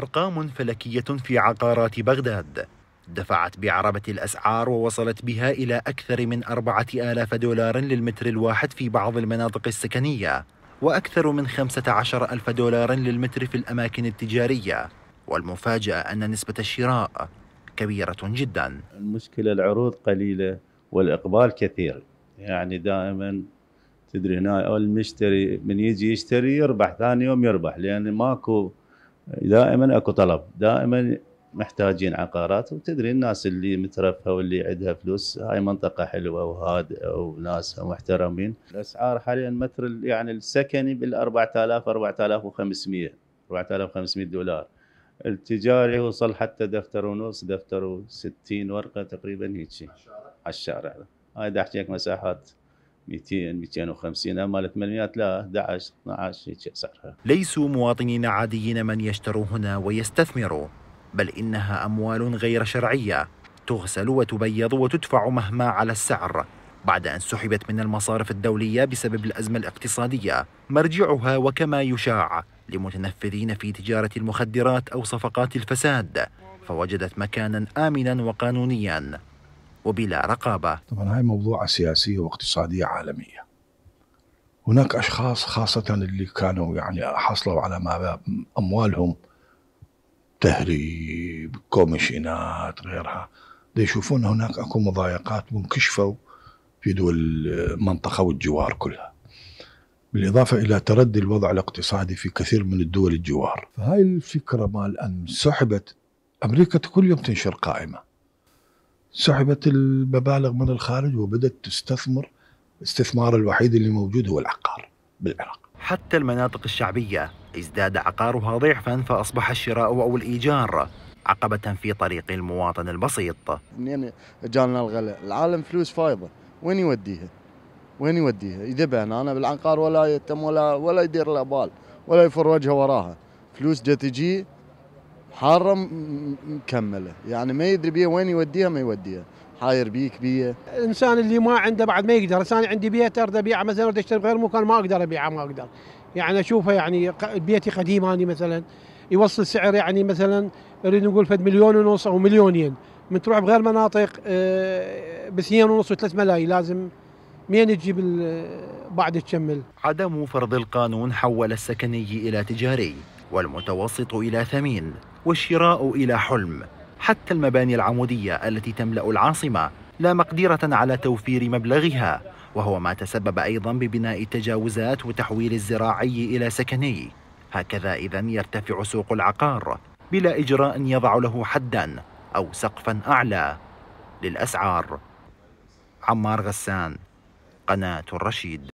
أرقام فلكية في عقارات بغداد دفعت بعربة الأسعار ووصلت بها إلى أكثر من أربعة آلاف دولار للمتر الواحد في بعض المناطق السكنية وأكثر من خمسة عشر ألف دولار للمتر في الأماكن التجارية والمفاجأة أن نسبة الشراء كبيرة جدا المشكلة العروض قليلة والإقبال كثير يعني دائما تدري هنا المشتري من يجي يشتري يربح ثاني يوم يربح لأن ماكو دائما اكو طلب دائما محتاجين عقارات وتدري الناس اللي مترفه واللي عندها فلوس هاي منطقه حلوه وهادئه وناسها محترمين الاسعار حاليا متر يعني السكني بال 4000 4500 4500 دولار التجاري وصل حتى دفتر ونص دفتر و60 ورقه تقريبا هيك على الشارع هاي بدي احكي لك مساحات 200 250 اما 800 لا 11 12 هيك سعرها ليسوا مواطنين عاديين من يشتروا هنا ويستثمروا بل انها اموال غير شرعيه تغسل وتبيض وتدفع مهما على السعر بعد أن سحبت من المصارف الدولية بسبب الأزمة الاقتصادية مرجعها وكما يشاع لمتنفذين في تجارة المخدرات أو صفقات الفساد فوجدت مكانا آمنا وقانونيا وبلا رقابة طبعا هاي موضوع سياسية واقتصادية عالمية هناك أشخاص خاصة اللي كانوا يعني حصلوا على ما أموالهم تهريب كوميشنات غيرها يشوفون هناك أكو مضايقات منكشفة في دول المنطقة والجوار كلها بالإضافة إلى تردي الوضع الاقتصادي في كثير من الدول الجوار فهاي الفكرة مال أن سحبت أمريكا كل يوم تنشر قائمة سحبت المبالغ من الخارج وبدأت تستثمر الاستثمار الوحيد اللي موجود هو العقار بالعراق حتى المناطق الشعبية ازداد عقارها ضعفا فأصبح الشراء أو الإيجار عقبة في طريق المواطن البسيط منين جانا الغلاء العالم فلوس فايضة وين يوديها وين يوديها يذبها أنا بالعقار ولا يتم ولا ولا يدير الأبال ولا يفر وجهه وراها فلوس جت تجي حاره مكمله يعني ما يدري بيها وين يوديها ما يوديها حاير بيك بيها الانسان اللي ما عنده بعد ما يقدر انا عندي بيت ارد ابيعه مثلا ارد اشتري بغير مكان ما اقدر ابيعه ما اقدر يعني اشوفه يعني بيتي قديم اني مثلا يوصل سعر يعني مثلا نريد نقول فد مليون ونص او مليونين من تروح بغير مناطق 2 آه، ونص وثلاث ملايين لازم مين تجيب بعد تكمل عدم فرض القانون حول السكني الى تجاري والمتوسط الى ثمين والشراء إلى حلم حتى المباني العمودية التي تملأ العاصمة لا مقدرة على توفير مبلغها وهو ما تسبب أيضا ببناء التجاوزات وتحويل الزراعي إلى سكني هكذا إذا يرتفع سوق العقار بلا إجراء يضع له حدا أو سقفا أعلى للأسعار عمار غسان قناة الرشيد